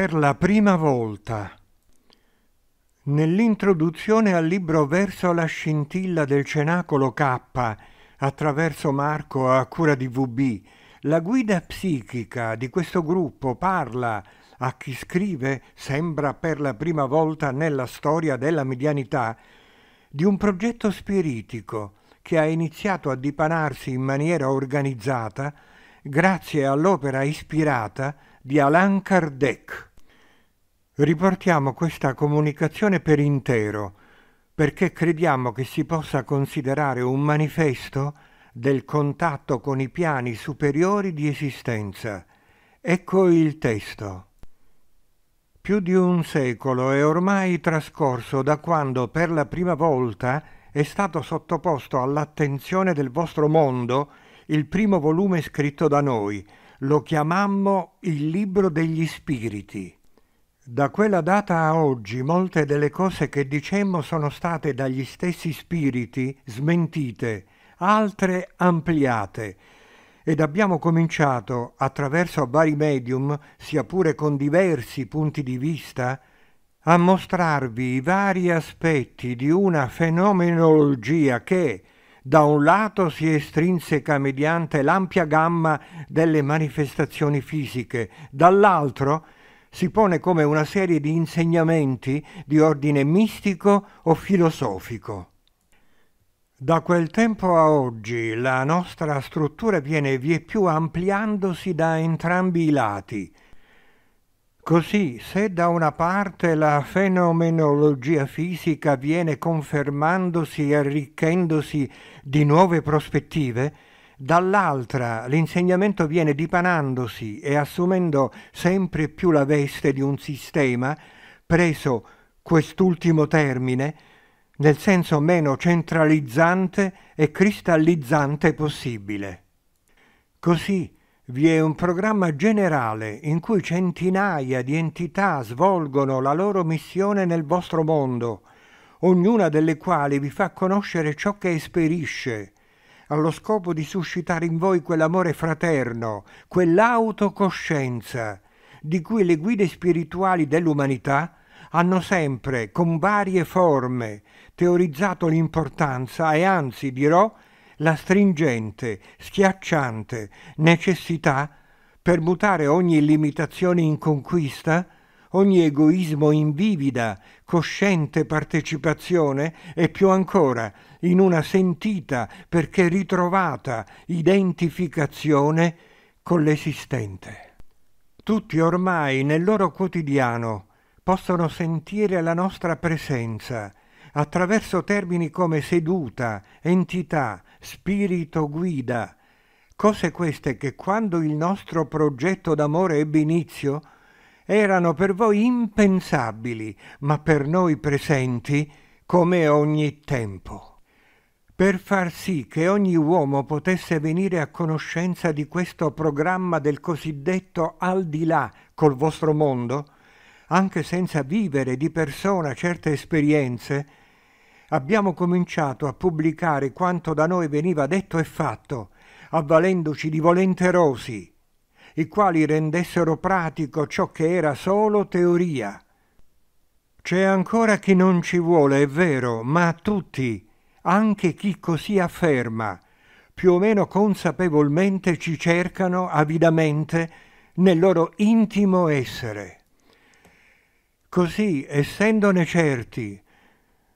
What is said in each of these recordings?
per la prima volta. Nell'introduzione al libro Verso la scintilla del cenacolo K, attraverso Marco a cura di VB, la guida psichica di questo gruppo parla a chi scrive, sembra per la prima volta nella storia della medianità, di un progetto spiritico che ha iniziato a dipanarsi in maniera organizzata grazie all'opera ispirata di Alain Kardec riportiamo questa comunicazione per intero perché crediamo che si possa considerare un manifesto del contatto con i piani superiori di esistenza. Ecco il testo. Più di un secolo è ormai trascorso da quando per la prima volta è stato sottoposto all'attenzione del vostro mondo il primo volume scritto da noi. Lo chiamammo il libro degli spiriti. Da quella data a oggi molte delle cose che dicemmo sono state dagli stessi spiriti smentite, altre ampliate, ed abbiamo cominciato, attraverso vari medium, sia pure con diversi punti di vista, a mostrarvi i vari aspetti di una fenomenologia che, da un lato si estrinseca mediante l'ampia gamma delle manifestazioni fisiche, dall'altro si pone come una serie di insegnamenti di ordine mistico o filosofico. Da quel tempo a oggi la nostra struttura viene vieppiù ampliandosi da entrambi i lati. Così, se da una parte la fenomenologia fisica viene confermandosi e arricchendosi di nuove prospettive, dall'altra l'insegnamento viene dipanandosi e assumendo sempre più la veste di un sistema, preso quest'ultimo termine, nel senso meno centralizzante e cristallizzante possibile. Così vi è un programma generale in cui centinaia di entità svolgono la loro missione nel vostro mondo, ognuna delle quali vi fa conoscere ciò che esperisce, allo scopo di suscitare in voi quell'amore fraterno, quell'autocoscienza, di cui le guide spirituali dell'umanità hanno sempre, con varie forme, teorizzato l'importanza e anzi, dirò, la stringente, schiacciante necessità per mutare ogni limitazione in conquista ogni egoismo in vivida, cosciente partecipazione e più ancora in una sentita, perché ritrovata, identificazione con l'esistente. Tutti ormai nel loro quotidiano possono sentire la nostra presenza attraverso termini come seduta, entità, spirito, guida, cose queste che quando il nostro progetto d'amore ebbe inizio, erano per voi impensabili, ma per noi presenti come ogni tempo. Per far sì che ogni uomo potesse venire a conoscenza di questo programma del cosiddetto al di là col vostro mondo, anche senza vivere di persona certe esperienze, abbiamo cominciato a pubblicare quanto da noi veniva detto e fatto, avvalendoci di volenterosi i quali rendessero pratico ciò che era solo teoria. C'è ancora chi non ci vuole, è vero, ma tutti, anche chi così afferma, più o meno consapevolmente ci cercano avidamente nel loro intimo essere. Così, essendone certi,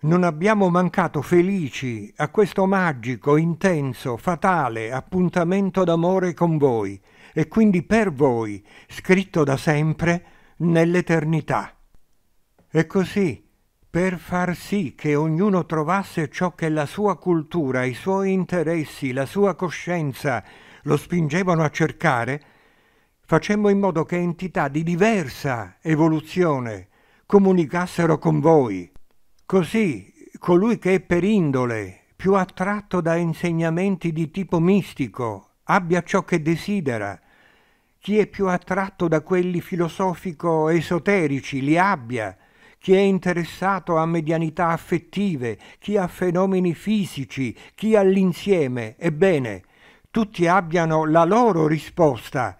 non abbiamo mancato felici a questo magico, intenso, fatale appuntamento d'amore con voi, e quindi per voi, scritto da sempre, nell'eternità. E così, per far sì che ognuno trovasse ciò che la sua cultura, i suoi interessi, la sua coscienza lo spingevano a cercare, facemmo in modo che entità di diversa evoluzione comunicassero con voi. Così colui che è per indole più attratto da insegnamenti di tipo mistico abbia ciò che desidera chi è più attratto da quelli filosofico-esoterici li abbia, chi è interessato a medianità affettive, chi a fenomeni fisici, chi all'insieme, ebbene, tutti abbiano la loro risposta,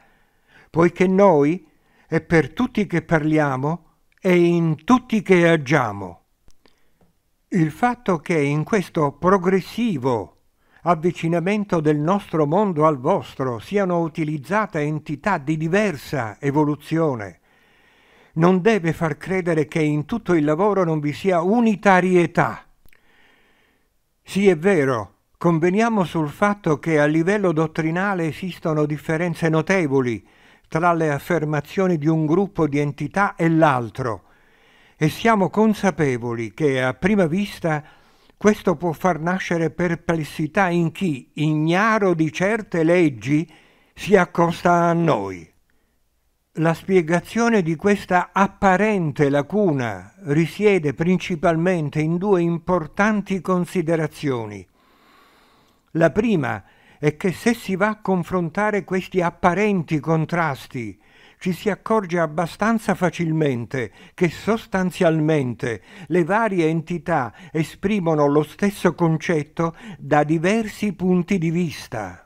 poiché noi è per tutti che parliamo e in tutti che agiamo. Il fatto che in questo progressivo avvicinamento del nostro mondo al vostro siano utilizzate entità di diversa evoluzione. Non deve far credere che in tutto il lavoro non vi sia unitarietà. Sì, è vero, conveniamo sul fatto che a livello dottrinale esistono differenze notevoli tra le affermazioni di un gruppo di entità e l'altro, e siamo consapevoli che a prima vista questo può far nascere perplessità in chi, ignaro di certe leggi, si accosta a noi. La spiegazione di questa apparente lacuna risiede principalmente in due importanti considerazioni. La prima è che se si va a confrontare questi apparenti contrasti ci si accorge abbastanza facilmente che sostanzialmente le varie entità esprimono lo stesso concetto da diversi punti di vista.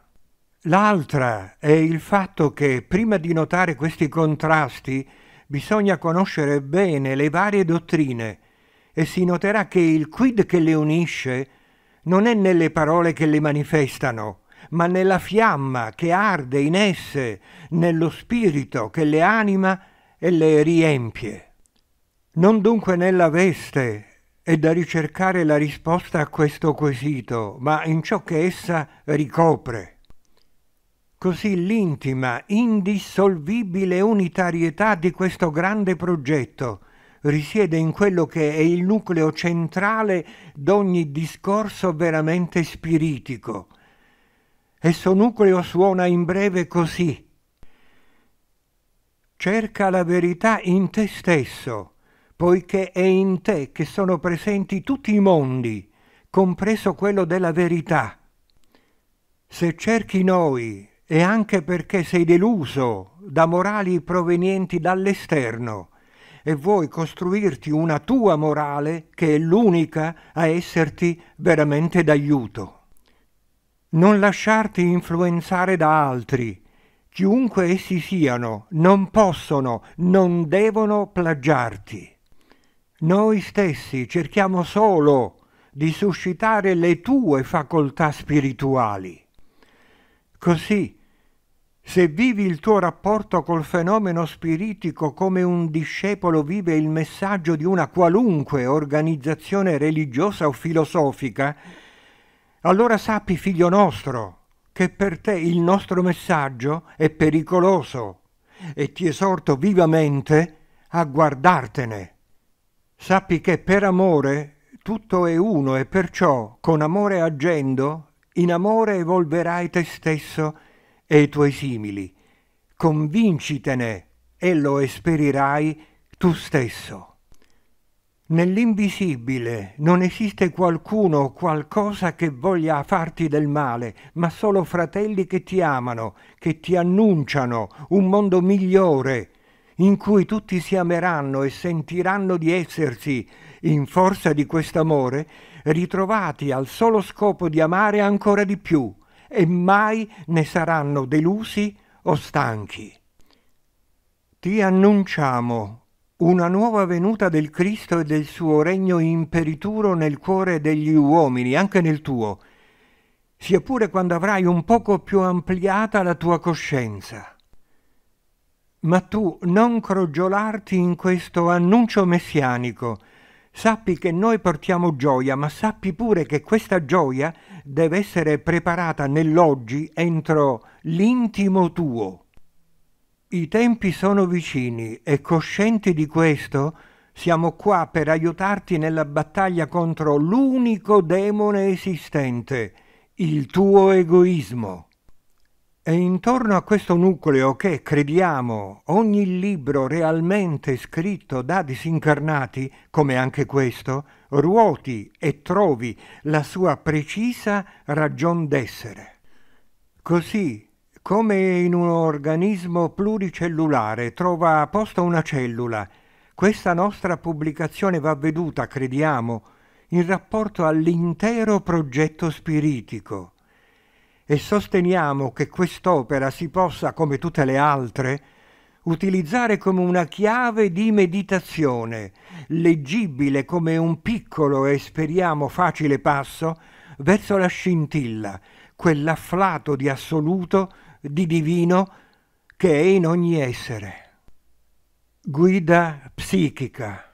L'altra è il fatto che prima di notare questi contrasti bisogna conoscere bene le varie dottrine e si noterà che il quid che le unisce non è nelle parole che le manifestano, ma nella fiamma che arde in esse, nello spirito che le anima e le riempie. Non dunque nella veste è da ricercare la risposta a questo quesito, ma in ciò che essa ricopre. Così l'intima, indissolvibile unitarietà di questo grande progetto risiede in quello che è il nucleo centrale d'ogni discorso veramente spiritico, e suo nucleo suona in breve così. Cerca la verità in te stesso, poiché è in te che sono presenti tutti i mondi, compreso quello della verità. Se cerchi noi, e anche perché sei deluso da morali provenienti dall'esterno, e vuoi costruirti una tua morale che è l'unica a esserti veramente d'aiuto. Non lasciarti influenzare da altri. Chiunque essi siano, non possono, non devono plagiarti. Noi stessi cerchiamo solo di suscitare le tue facoltà spirituali. Così, se vivi il tuo rapporto col fenomeno spiritico come un discepolo vive il messaggio di una qualunque organizzazione religiosa o filosofica, allora sappi, figlio nostro, che per te il nostro messaggio è pericoloso e ti esorto vivamente a guardartene. Sappi che per amore tutto è uno e perciò con amore agendo, in amore evolverai te stesso e i tuoi simili. Convincitene e lo esperirai tu stesso. Nell'invisibile non esiste qualcuno o qualcosa che voglia farti del male, ma solo fratelli che ti amano, che ti annunciano un mondo migliore, in cui tutti si ameranno e sentiranno di essersi, in forza di quest'amore, ritrovati al solo scopo di amare ancora di più, e mai ne saranno delusi o stanchi. Ti annunciamo una nuova venuta del Cristo e del suo regno imperituro nel cuore degli uomini, anche nel tuo, sia pure quando avrai un poco più ampliata la tua coscienza. Ma tu non crogiolarti in questo annuncio messianico. Sappi che noi portiamo gioia, ma sappi pure che questa gioia deve essere preparata nell'oggi entro l'intimo tuo. I tempi sono vicini e coscienti di questo, siamo qua per aiutarti nella battaglia contro l'unico demone esistente, il tuo egoismo. E intorno a questo nucleo che, crediamo, ogni libro realmente scritto da disincarnati, come anche questo, ruoti e trovi la sua precisa ragion d'essere. Così come in un organismo pluricellulare trova posto una cellula, questa nostra pubblicazione va veduta, crediamo, in rapporto all'intero progetto spiritico e sosteniamo che quest'opera si possa, come tutte le altre, utilizzare come una chiave di meditazione, leggibile come un piccolo e speriamo facile passo verso la scintilla, quell'afflato di assoluto di divino che è in ogni essere. Guida psichica